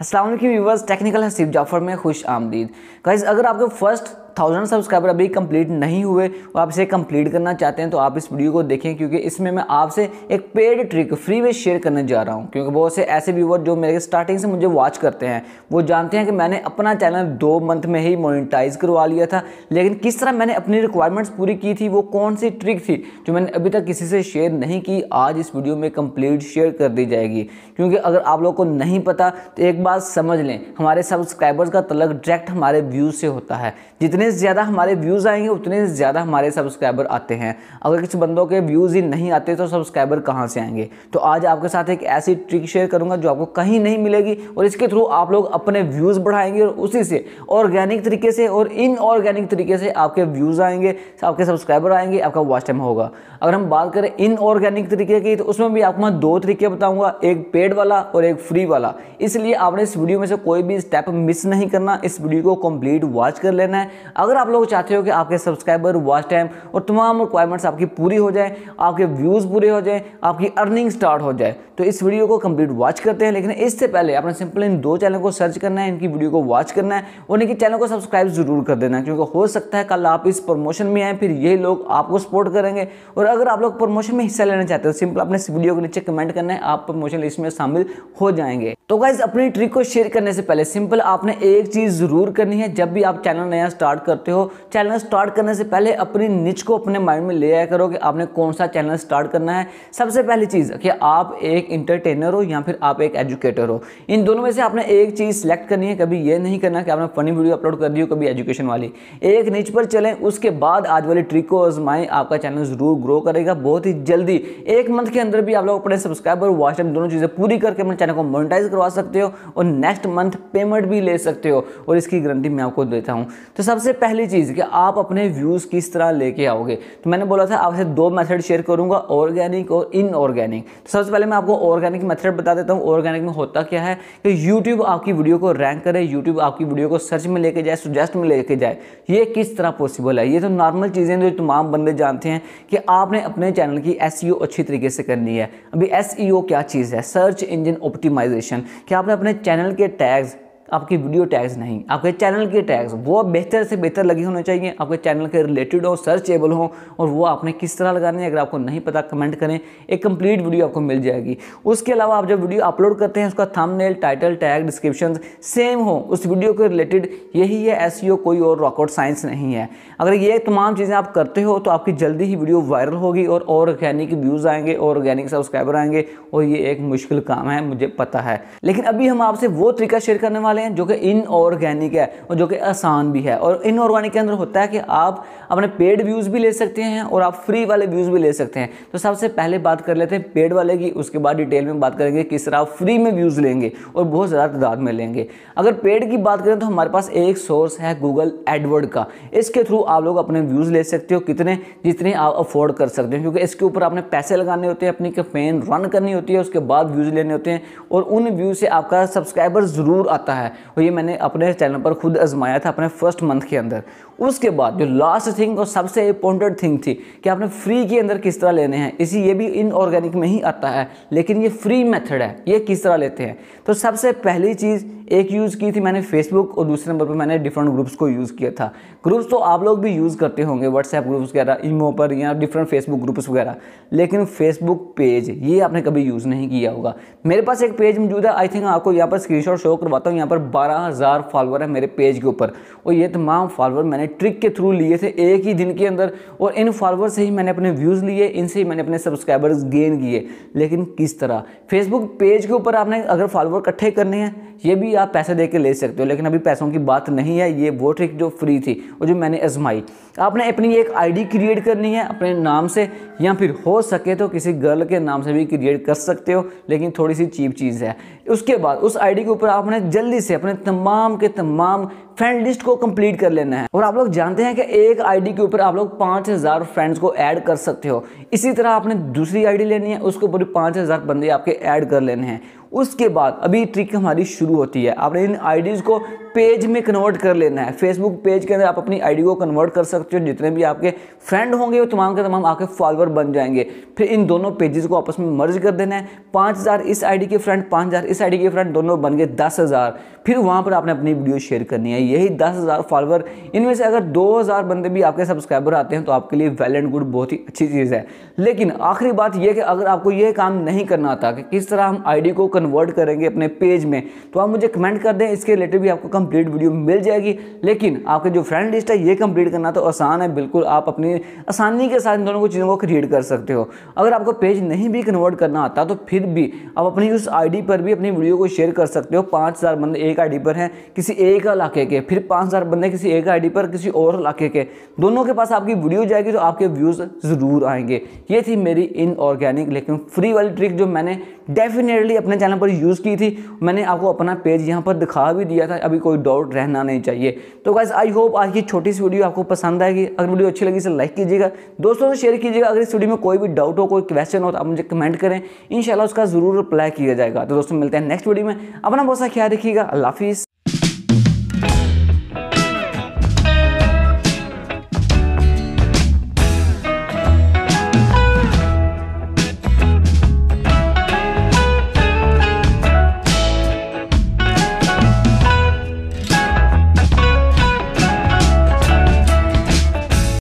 Aslam viewers technical Haseeb Jafar में खुश आमदीद गाइज अगर आपको फर्स्ट थाउजेंड सब्सक्राइबर अभी कंप्लीट नहीं हुए और आप इसे कंप्लीट करना चाहते हैं तो आप इस वीडियो को देखें क्योंकि इसमें मैं आपसे एक पेड ट्रिक फ्री में शेयर करने जा रहा हूँ क्योंकि बहुत से ऐसे व्यूवर जो मेरे स्टार्टिंग से मुझे वॉच करते हैं वो जानते हैं कि मैंने अपना चैनल दो मंथ में ही मोनिटाइज करवा लिया था लेकिन किस तरह मैंने अपनी रिक्वायरमेंट्स पूरी की थी वो कौन सी ट्रिक थी जो मैंने अभी तक किसी से शेयर नहीं की आज इस वीडियो में कंप्लीट शेयर कर दी जाएगी क्योंकि अगर आप लोग को नहीं पता तो एक बात समझ लें हमारे सब्सक्राइबर्स का तलक डायरेक्ट हमारे व्यूज़ से होता है जितने ज़्यादा हमारे व्यूज़ आएंगे उतने ज़्यादा हमारे सब्सक्राइबर आते हैं अगर किसी बंदों के व्यूज़ ही नहीं आते तो सब्सक्राइबर कहाँ से आएंगे तो आज आपके साथ एक ऐसी ट्रिक शेयर करूँगा जो आपको कहीं नहीं मिलेगी और इसके थ्रू आप लोग अपने व्यूज़ बढ़ाएंगे और उसी से ऑर्गेनिक तरीके से और इनऑर्गेनिक तरीके से आपके व्यूज़ आएंगे आपके सब्सक्राइबर आएंगे आपका वॉच टाइम होगा अगर हम बात करें इनऑर्गेनिक तरीके की तो उसमें भी आपको मैं दो तरीके बताऊंगा एक पेड वाला और एक फ्री वाला इसलिए आपने इस वीडियो में से कोई भी स्टेप मिस नहीं करना इस वीडियो को कंप्लीट वॉच कर लेना है अगर आप लोग चाहते हो कि आपके सब्सक्राइबर वॉच टाइम और तमाम रिक्वायरमेंट्स आपकी पूरी हो जाए आपके व्यूज़ पूरे हो जाए आपकी अर्निंग स्टार्ट हो जाए तो इस वीडियो को कंप्लीट वॉच करते हैं लेकिन इससे पहले आपने सिंपल इन दो चैनल को सर्च करना है इनकी वीडियो को वॉच करना है और इनके चैनल को सब्सक्राइब ज़रूर कर देना क्योंकि हो सकता है कल आप इस प्रमोशन में आए फिर ये लोग आपको सपोर्ट करेंगे और अगर आप लोग प्रमोशन में हिस्सा लेना चाहते हो सिंपल अपने इस वीडियो के नीचे कमेंट करना है आप प्रमोशन लिस्ट में शामिल हो जाएंगे तो गाइज अपनी ट्रिक को शेयर करने से पहले सिंपल आपने एक चीज़ ज़रूर करनी है जब भी आप चैनल नया स्टार्ट करते हो चैनल स्टार्ट करने से पहले अपनी निच को अपने माइंड में ले आया करो कि आपने कौन सा चैनल स्टार्ट करना है सबसे पहली चीज़ कि आप एक इंटरटेनर हो या फिर आप एक एजुकेटर हो इन दोनों में से आपने एक चीज़ सेलेक्ट करनी है कभी ये नहीं करना कि आपने फनी वीडियो अपलोड कर दी हो कभी एजुकेशन वाली एक निच पर चलें उसके बाद आज वाली ट्रिक को आजमाएं आपका चैनल ज़रूर ग्रो करेगा बहुत ही जल्दी एक मंथ के अंदर भी आप लोग अपने सब्सक्राइबर वॉच टाइम दोनों चीज़ें पूरी करके अपने चैनल को मोनिटाइज करवा सकते हो और नेक्स्ट मंथ पेमेंट भी ले सकते हो और इसकी गारंटी मैं आपको देता हूँ तो सबसे सबसे पहली चीज़ कि आप अपने व्यूज़ किस तरह लेके आओगे तो मैंने बोला था आपसे दो मेथड शेयर करूंगा ऑर्गेनिक और इनऑर्गेनिक तो सबसे पहले मैं आपको ऑर्गेनिक मेथड बता देता हूँ ऑर्गेनिक में होता क्या है कि यूट्यूब आपकी वीडियो को रैंक करे यूट्यूब आपकी वीडियो को सर्च में लेके जाए सुजेस्ट में लेके जाए ये किस तरह पॉसिबल है ये तो नॉर्मल चीज़ें जो तमाम बंदे जानते हैं कि आपने अपने चैनल की एस e अच्छी तरीके से करनी है अभी एस e क्या चीज़ है सर्च इंजन ऑप्टिमाइजेशन कि आपने अपने चैनल के टैग्स आपकी वीडियो टैग्स नहीं आपके चैनल के टैग्स वो बेहतर से बेहतर लगे होने चाहिए आपके चैनल के रिलेटेड हो सर्चेबल हो और वो आपने किस तरह लगानी है अगर आपको नहीं पता कमेंट करें एक कंप्लीट वीडियो आपको मिल जाएगी उसके अलावा आप जब वीडियो अपलोड करते हैं उसका thumbnail title tag description same हो उस वीडियो के रिलेटेड यही है एस e कोई और रॉकेट साइंस नहीं है अगर ये तमाम चीज़ें आप करते हो तो आपकी जल्दी ही वीडियो वायरल होगी और ऑर्गेनिक व्यूज़ आएंगे और ऑर्गेनिक सब्सक्राइबर आएंगे और ये एक मुश्किल काम है मुझे पता है लेकिन अभी हम आपसे वो तरीका शेयर करने वाले वाले हैं जो कि इनऑर्गेनिक है और जो कि आसान भी है और इनऑर्गेनिक के अंदर होता है कि आप अपने पेड व्यूज़ भी ले सकते हैं और आप फ्री वाले व्यूज़ भी ले सकते हैं तो सबसे पहले बात कर लेते हैं पेड वाले की उसके बाद डिटेल में बात करेंगे किस तरह आप फ्री में व्यूज़ लेंगे और बहुत ज़्यादा तादाद में लेंगे अगर पेड की बात करें तो हमारे पास एक सोर्स है गूगल एडवर्ड का इसके थ्रू आप लोग अपने व्यूज़ ले सकते हो कितने जितने आप अफोर्ड कर सकते हो क्योंकि इसके ऊपर आपने पैसे लगाने होते हैं अपनी कैंपेन रन करनी होती है उसके बाद व्यूज़ लेने होते हैं और उन व्यूज़ से आपका सब्सक्राइबर ज़रूर आता है है और ये मैंने अपने चैनल पर खुद आजमाया था अपने फर्स्ट मंथ के अंदर उसके बाद जो लास्ट थिंग और सबसे इंपॉर्टेंट थिंग थी कि आपने फ्री के अंदर किस तरह लेने हैं इसी ये भी इनऑर्गेनिक में ही आता है लेकिन ये फ्री मेथड है ये किस तरह लेते हैं तो सबसे पहली चीज़ एक यूज़ की थी मैंने फेसबुक और दूसरे नंबर पर मैंने डिफरेंट ग्रुप्स को यूज़ किया था ग्रुप्स तो आप लोग भी यूज़ करते होंगे व्हाट्सएप ग्रुप्स वगैरह इमो पर या डिफरेंट फेसबुक ग्रुप्स वगैरह लेकिन फेसबुक पेज ये आपने कभी यूज़ नहीं किया होगा मेरे पास एक पेज मौजूद है आई थिंक आपको यहाँ पर स्क्रीन शो करवाता हूँ यहाँ पर बारह फॉलोअर है मेरे पेज के ऊपर और ये तमाम फॉलोअर मैंने ट्रिक के थ्रू लिए थे एक ही दिन के अंदर और इन फॉलोअर से ही मैंने अपने व्यूज़ लिए इनसे ही मैंने अपने सब्सक्राइबर्स गेन किए लेकिन किस तरह फेसबुक पेज के ऊपर आपने अगर फॉलोअर इकट्ठे करने हैं ये भी आप पैसे दे के ले सकते हो लेकिन अभी पैसों की बात नहीं है ये वो ट्रिक जो फ्री थी और जो मैंने आजमाई आपने अपनी एक आईडी क्रिएट करनी है अपने नाम से या फिर हो सके तो किसी गर्ल के नाम से भी क्रिएट कर सकते हो लेकिन थोड़ी सी चीप चीज़ है उसके बाद उस आईडी के ऊपर आपने जल्दी से अपने तमाम के तमाम फ्रेंड लिस्ट को कंप्लीट कर लेना है और आप लोग जानते हैं कि एक आईडी के ऊपर आप लोग पांच हज़ार फ्रेंड्स को ऐड कर सकते हो इसी तरह आपने दूसरी आईडी लेनी है उसके ऊपर पाँच हज़ार बंदे आपके ऐड कर लेने हैं उसके बाद अभी ट्रिक हमारी शुरू होती है आपने इन आईडीज़ को पेज में कन्वर्ट कर लेना है फेसबुक पेज के अंदर आप अपनी आईडी को कन्वर्ट कर सकते हो जितने भी आपके फ्रेंड होंगे वो तमाम के तमाम आपके फॉलोअर बन जाएंगे फिर इन दोनों पेजेस को आपस में मर्ज कर देना है पाँच हज़ार इस आईडी के फ्रेंड पाँच हज़ार इस आईडी के फ्रेंड दोनों बन गए दस हज़ार फिर वहाँ पर आपने अपनी वीडियो शेयर करनी है यही दस हज़ार फॉलोअर इनमें से अगर दो हज़ार बंदे भी आपके सब्सक्राइबर आते हैं तो आपके लिए वेल एंड गुड बहुत ही अच्छी चीज़ है लेकिन आखिरी बात यह कि अगर आपको यह काम नहीं करना आता कि किस तरह हम आईडी को कन्वर्ट करेंगे अपने पेज में तो आप मुझे कमेंट कर दें इसके रिलेटेड भी आपको कम कंप्लीट वीडियो मिल जाएगी लेकिन आपके जो फ्रेंड लिस्ट है ये कंप्लीट करना तो आसान है बिल्कुल आप अपनी आसानी के साथ इन दोनों को चीज़ों को क्रिएट कर सकते हो अगर आपको पेज नहीं भी कन्वर्ट करना आता तो फिर भी आप अपनी उस आईडी पर भी अपनी वीडियो को शेयर कर सकते हो पाँच हज़ार बंदे एक आई पर हैं किसी एक इलाके के फिर पाँच हज़ार बंदे किसी एक आई पर किसी और इलाके के दोनों के पास आपकी वीडियो जाएगी तो आपके व्यूज़ ज़रूर आएंगे ये थी मेरी इनऑर्गेनिक लेकिन फ्री वाली ट्रिक जो मैंने डेफिनेटली अपने चैनल पर यूज़ की थी मैंने आपको अपना पेज यहाँ पर दिखा भी दिया था अभी कोई कोई डाउट रहना नहीं चाहिए तो गाइज आई होप आज की छोटी सी वीडियो आपको पसंद आएगी अगर वीडियो अच्छी लगी इसे लाइक कीजिएगा दोस्तों से शेयर कीजिएगा अगर इस वीडियो में कोई भी डाउट हो कोई क्वेश्चन हो तो आप मुझे कमेंट करें इनशाला उसका ज़रूर रिप्लाई किया जाएगा तो दोस्तों मिलते हैं नेक्स्ट वीडियो में अपना बहुत सा ख्याल रखिएगा अल्लाफिज